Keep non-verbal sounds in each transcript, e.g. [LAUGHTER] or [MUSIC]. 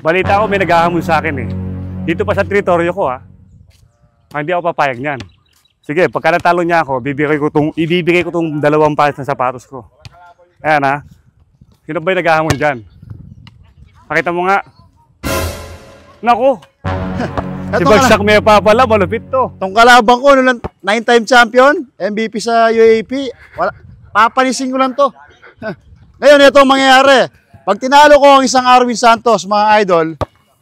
Balita ko may naghahamon sa akin eh. Dito pa sa teritoryo ko ha. Ah. ah hindi ako papayag niyan. Sige, pagka natalo niya ako, bibigay ko tong, ibibigay ko tong dalawang pares ng sapatos ko. Ayan ha. Ah. Sino ba yung naghahamon diyan? Pakita mo nga. Nako. [LAUGHS] si Bagsak may pa pala, malupit to. Tong kalaban ko, ano lang, 9-time champion, MVP sa UAP. Wala, papanisin ko lang to. [LAUGHS] Ngayon, ito ang mangyayari. Pag tinalo ko ang isang Arwin Santos, mga idol,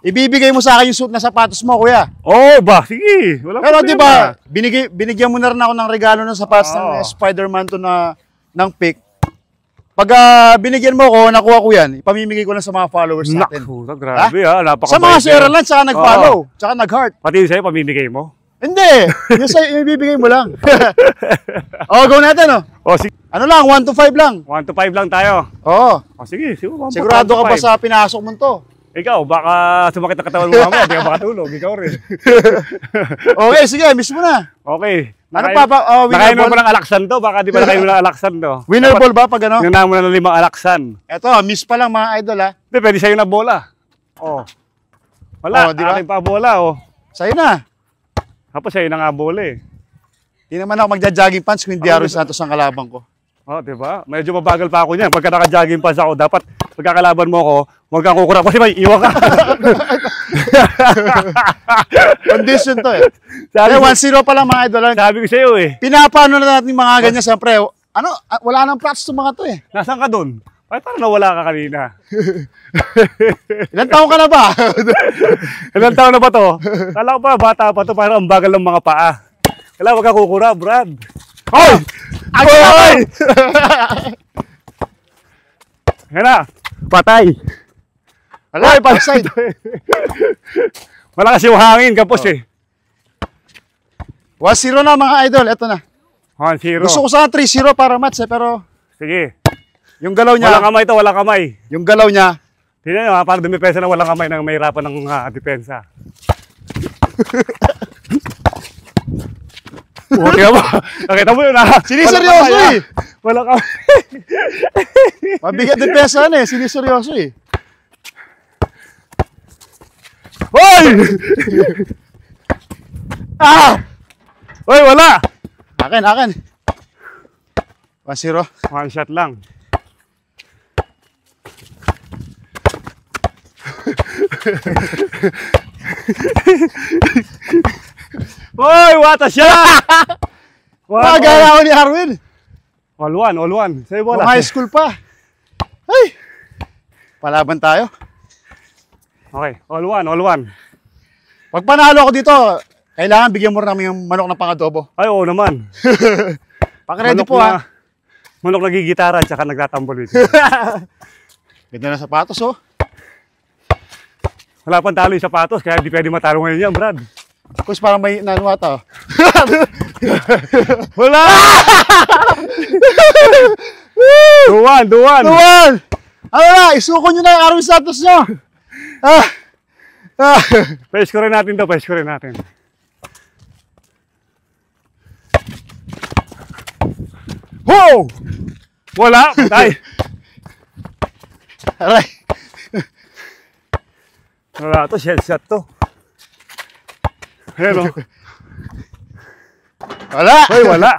ibibigay mo sa akin yung suit na sapatos mo, kuya. Oh, ba? Sige. Wala Pero di ba, binigay, binigyan mo na rin ako ng regalo ng sapatos oh. ng Spider-Man to na ng pick. Pag uh, binigyan mo ko, nakuha ko yan, ipamimigay ko lang sa mga followers natin. Naku, grabe ha? Ah. ha? Napaka sa mga Sierra lang, saka nag-follow, oh. saka nag-heart. Pati sa'yo, pamimigay mo? Hindi. Yung sa'yo, ibibigay mo lang. [LAUGHS] oh, go natin, oh. Oh, sige. Ano lang, 1 to 5 lang. 1 to 5 lang tayo. Oo. Oh. oh, sige, sige. One Sigurado ka ba sa pinasok mo to? Ikaw, baka sumakit ang katawan mo mamaya, hindi ka makatulog. Ikaw rin. [LAUGHS] okay, sige, miss mo na. Okay. Ano pa ba? Oh, winner ball. Nakain mo alaksan to. Baka di pa nakain mo ng alaksan to. Winner ball ba pag ano? Nanahin mo na ng limang alaksan. Eto, miss pa lang mga idol ha. Ah. Hindi, pwede sa'yo na bola. Oh. Wala, oh, di ba? aking pa bola oh. Sa'yo na. Tapos sa'yo na nga bola eh. Hindi naman ako magja-jogging pants kung hindi oh, Aaron Santos ang kalabang ko. Oh, di ba? Medyo mabagal pa ako niyan. Pagka naka-jogging pants ako, dapat pagkakalaban mo ako, huwag kang kukura pa. may iwa ka. [LAUGHS] Condition to eh. Sabi 1-0 eh, pa lang mga idol. Ah. Sabi ko sa'yo eh. Pinapano na natin mga ganyan. Siyempre, ano, ah, wala nang plots to mga to eh. Nasaan ka doon? Ay, parang nawala ka kanina. [LAUGHS] Ilan taon ka na ba? [LAUGHS] Ilan taon na ba to? Kala ko ba, bata pa to, parang ang bagal ng mga paa. Kala, wag ka kukura, Brad. Hoy! Agoy! [LAUGHS] Yan na, patay. Ala, Oy, patay. Wala kasi yung hangin, kapos oh. eh. 1-0 na mga idol, eto na. 1-0. Gusto ko sana 3-0 para match eh, pero... Sige. Yung galaw niya. Walang kamay to, walang kamay. Yung galaw niya. Tingnan niyo, parang dumipensa na walang kamay nang mahirapan ng uh, depensa. Okay [LAUGHS] mo. Nakita mo yun ah. Siniseryoso eh. Walang kamay. Mabigat depensa yan eh. Siniseryoso eh. Hoy! [LAUGHS] ah! Hoy, wala! Akin, akin. 1-0. One shot lang. Hoy, what a shot! One, ah, gaya ko ni Arwin. All one, all one. Sa'yo bola. Nung high school pa. Ay! Palaban tayo. Okay, all one, all one. Pag panalo ako dito, kailangan bigyan mo rin namin yung manok na pangadobo. Ay, oo naman. [LAUGHS] Pakaready po na, ha. Ah. Manok nagigitara at saka nagtatambol dito. [LAUGHS] Ganda na sapatos oh. Wala pang talo yung sapatos, kaya di pwede matalo ngayon yan, Brad. Kus parang may nanwa to. [LAUGHS] Wala! duwan, duwan! Duwan! Ano na, isuko nyo na yung Arwin Santos nyo! Ah! Ah! Pwes natin to, pwes natin. Wow! Wala, patay! [LAUGHS] Aray! Wala to, shell shot to. Ayan o. Oh. Wala! Uy, wala!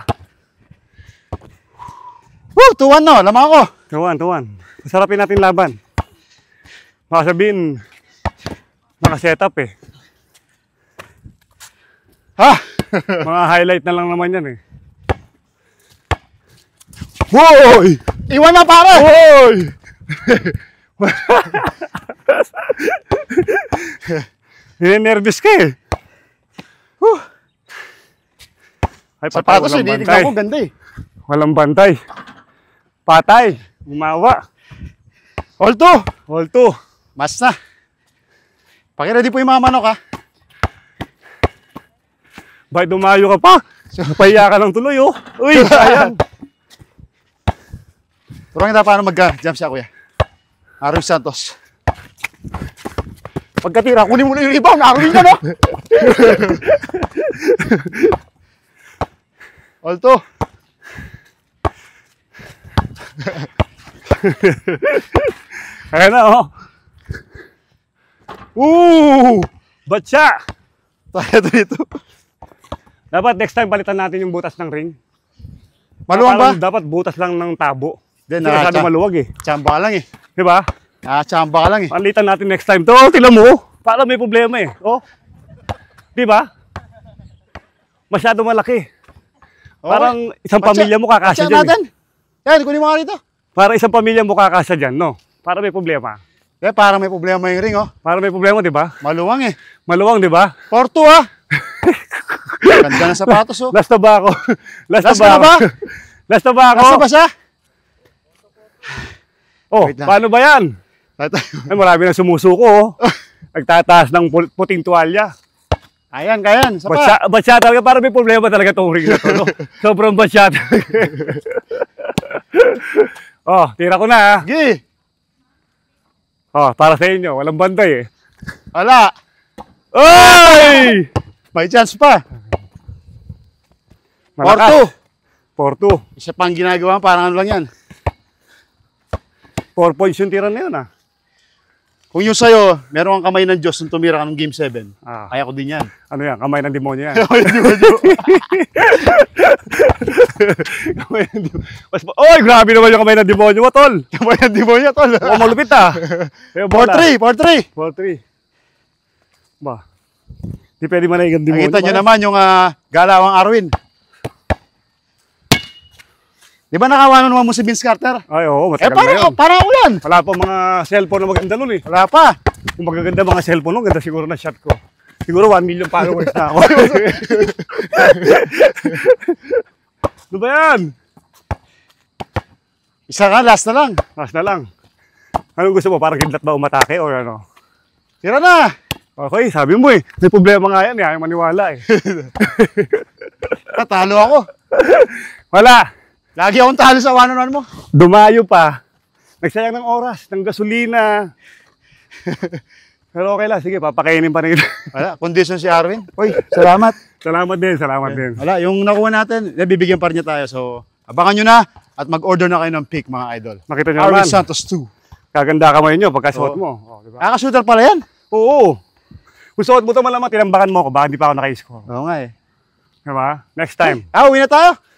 Woo! Tuwan no, lama ako. Tuwan, tuwan. Masarapin natin laban. Makasabihin, sabihin, nakaset eh. Ha? [LAUGHS] Mga highlight na lang naman yan eh. Woy! Iwan na pare! Woy! [LAUGHS] Ninenervous [LAUGHS] ka eh. Whew. Ay, patay, Sapatos, walang eh, bantay. Ko, ganda eh. Walang bantay. Patay. Umawa. All two. All two. Mas na. Pakiready po yung mga manok ha. Bay, dumayo ka pa. Pahiya ka ng tuloy oh. Uy, ayan. [LAUGHS] Turangin kita paano mag-jump ah, siya kuya. Arwin Santos. Pagkatira, kunin mo na yung rebound. Arwin ka na! [LAUGHS] Alto! [LAUGHS] Ayan na, oh! Ooh! Batsa! Tayo dito. Dapat next time balitan natin yung butas ng ring. Maluwang ba? Dapat butas lang ng tabo. Then, na uh, maluwag eh. Tsamba lang eh. Di ba? Ah, chamba lang eh. Palitan natin next time. To, tila mo. Oh. Para may problema eh. Oh. Di ba? Masyado malaki. Oh, Parang isang matcha, pamilya mo kakasya dyan. Eh. natin. Eh. Yan, kunin mo rito. Para isang pamilya mo kakasya diyan, no? Para may problema. Eh, para may problema yung ring, oh. Para may problema, di ba? Maluwang eh. Maluwang, di ba? Porto, ah. [LAUGHS] Ganda ng sapatos, oh. Lasta ba ako? Lasta [LAUGHS] Last ba [LAUGHS] Lasta ba ako? Last na ba siya? [LAUGHS] Oh, paano ba yan? Ay, marami na sumusuko. Oh. [LAUGHS] Nagtataas ng puting tuwalya. Ayan, kayan. Sapa. Batsya, talaga. Parang may problema talaga itong ring na to. No? [LAUGHS] Sobrang batsya oh, tira ko na. Ah. Gi! Oh, para sa inyo. Walang banday eh. Wala. Oy! May chance pa. Malakas. Porto. Porto. Isa pang ginagawa, parang ano lang yan. 4 points yung tira na yun ah. Kung yung sa'yo, meron kang kamay ng Diyos nung tumira ka ng Game 7. Ah. Kaya ko din yan. Ano yan? Kamay ng demonyo yan. [LAUGHS] kamay ng demonyo. [LAUGHS] kamay ng demonyo. Oy, grabe naman yung kamay ng demonyo mo, tol. Kamay ng demonyo, tol. Huwag malupit ah. 4-3, 4-3. 4-3. Ba. Di pwede man na igang demonyo. Nakita nyo naman yung uh, ah, galawang Arwin. Di ba nakawanan naman mo si Vince Carter? Ay, oo, matagal eh, para, na para ulan. Wala pa mga cellphone na maganda nun eh. Wala pa. Kung magaganda mga cellphone nun, ganda siguro na shot ko. Siguro 1 million followers na ako. [LAUGHS] ano ba yan? Isa ka, last na lang. Last na lang. Ano gusto mo? Para kidlat ba umatake or ano? Tira na! Okay, sabi mo eh. May problema nga yan eh. Ayaw maniwala eh. [LAUGHS] Tatalo ako. Wala. Lagi akong talo sa one on mo. Dumayo pa. Nagsayang ng oras, ng gasolina. [LAUGHS] Pero okay lang, sige, papakainin pa rin. [LAUGHS] Wala, condition si Arwin. Uy, salamat. salamat din, salamat okay. din. Wala, yung nakuha natin, nabibigyan eh, pa rin niya tayo. So, abangan nyo na at mag-order na kayo ng pick, mga idol. Makita nyo Arwin naman. Santos 2. Kaganda kamay nyo pagkasuot mo. Oh, diba? Ah, kasuotan pala yan? Oo. Kung suot mo ito malamang, tinambakan mo ako, baka hindi pa ako naka nakaiscore. Oo nga eh. Diba? Next time. ah, uwi na tayo?